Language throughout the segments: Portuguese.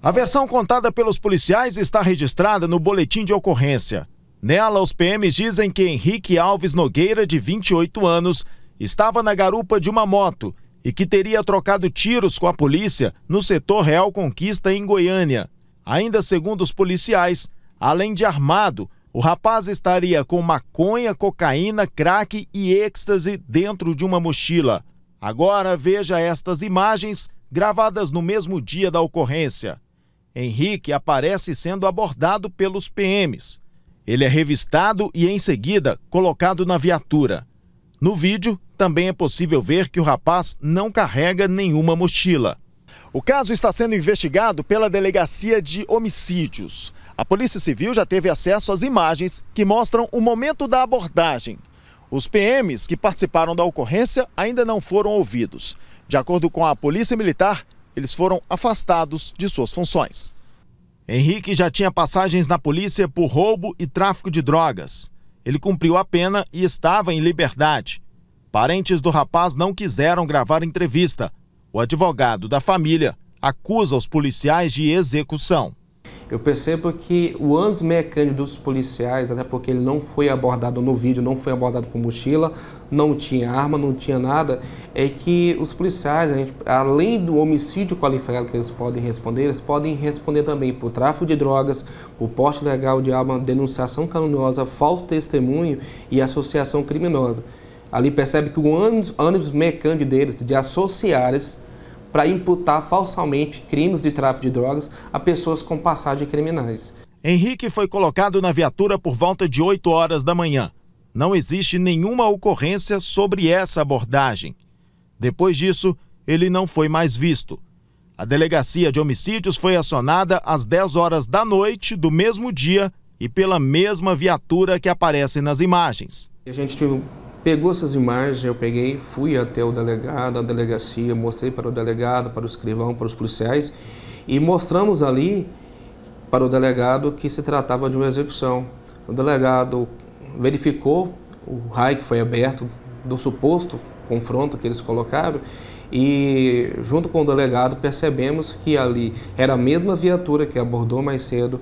A versão contada pelos policiais está registrada no boletim de ocorrência. Nela, os PMs dizem que Henrique Alves Nogueira, de 28 anos, estava na garupa de uma moto e que teria trocado tiros com a polícia no setor Real Conquista, em Goiânia. Ainda segundo os policiais, além de armado, o rapaz estaria com maconha, cocaína, crack e êxtase dentro de uma mochila. Agora veja estas imagens gravadas no mesmo dia da ocorrência. Henrique aparece sendo abordado pelos PMs. Ele é revistado e, em seguida, colocado na viatura. No vídeo, também é possível ver que o rapaz não carrega nenhuma mochila. O caso está sendo investigado pela Delegacia de Homicídios. A Polícia Civil já teve acesso às imagens que mostram o momento da abordagem. Os PMs que participaram da ocorrência ainda não foram ouvidos. De acordo com a Polícia Militar, eles foram afastados de suas funções. Henrique já tinha passagens na polícia por roubo e tráfico de drogas. Ele cumpriu a pena e estava em liberdade. Parentes do rapaz não quiseram gravar entrevista. O advogado da família acusa os policiais de execução eu percebo que o ânus mecânico dos policiais, até porque ele não foi abordado no vídeo, não foi abordado com mochila, não tinha arma, não tinha nada, é que os policiais, gente, além do homicídio qualificado que eles podem responder, eles podem responder também por tráfico de drogas, por porte ilegal de arma, denunciação caluniosa, falso testemunho e associação criminosa. Ali percebe que o ânimo mecânico deles de associares para imputar falsamente crimes de tráfico de drogas a pessoas com passagem criminais. Henrique foi colocado na viatura por volta de 8 horas da manhã. Não existe nenhuma ocorrência sobre essa abordagem. Depois disso, ele não foi mais visto. A delegacia de homicídios foi acionada às 10 horas da noite do mesmo dia e pela mesma viatura que aparece nas imagens. A gente pegou essas imagens, eu peguei, fui até o delegado, a delegacia, mostrei para o delegado, para o escrivão, para os policiais e mostramos ali para o delegado que se tratava de uma execução. O delegado verificou o raio que foi aberto do suposto confronto que eles colocaram e junto com o delegado percebemos que ali era a mesma viatura que abordou mais cedo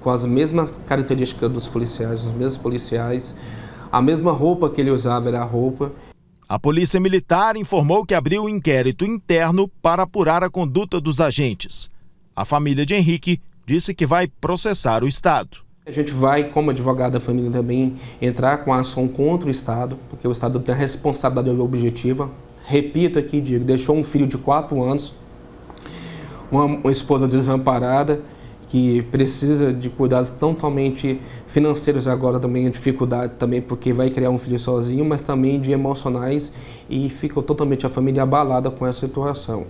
com as mesmas características dos policiais, os mesmos policiais, a mesma roupa que ele usava era a roupa. A Polícia Militar informou que abriu um inquérito interno para apurar a conduta dos agentes. A família de Henrique disse que vai processar o Estado. A gente vai, como advogado da família, também entrar com a ação contra o Estado, porque o Estado tem a responsabilidade objetiva. Repito aqui, Diego, deixou um filho de 4 anos, uma, esposa desamparada, que precisa de cuidados totalmente financeiros agora também, a é dificuldade também, porque vai criar um filho sozinho, mas também de emocionais e fica totalmente a família abalada com essa situação.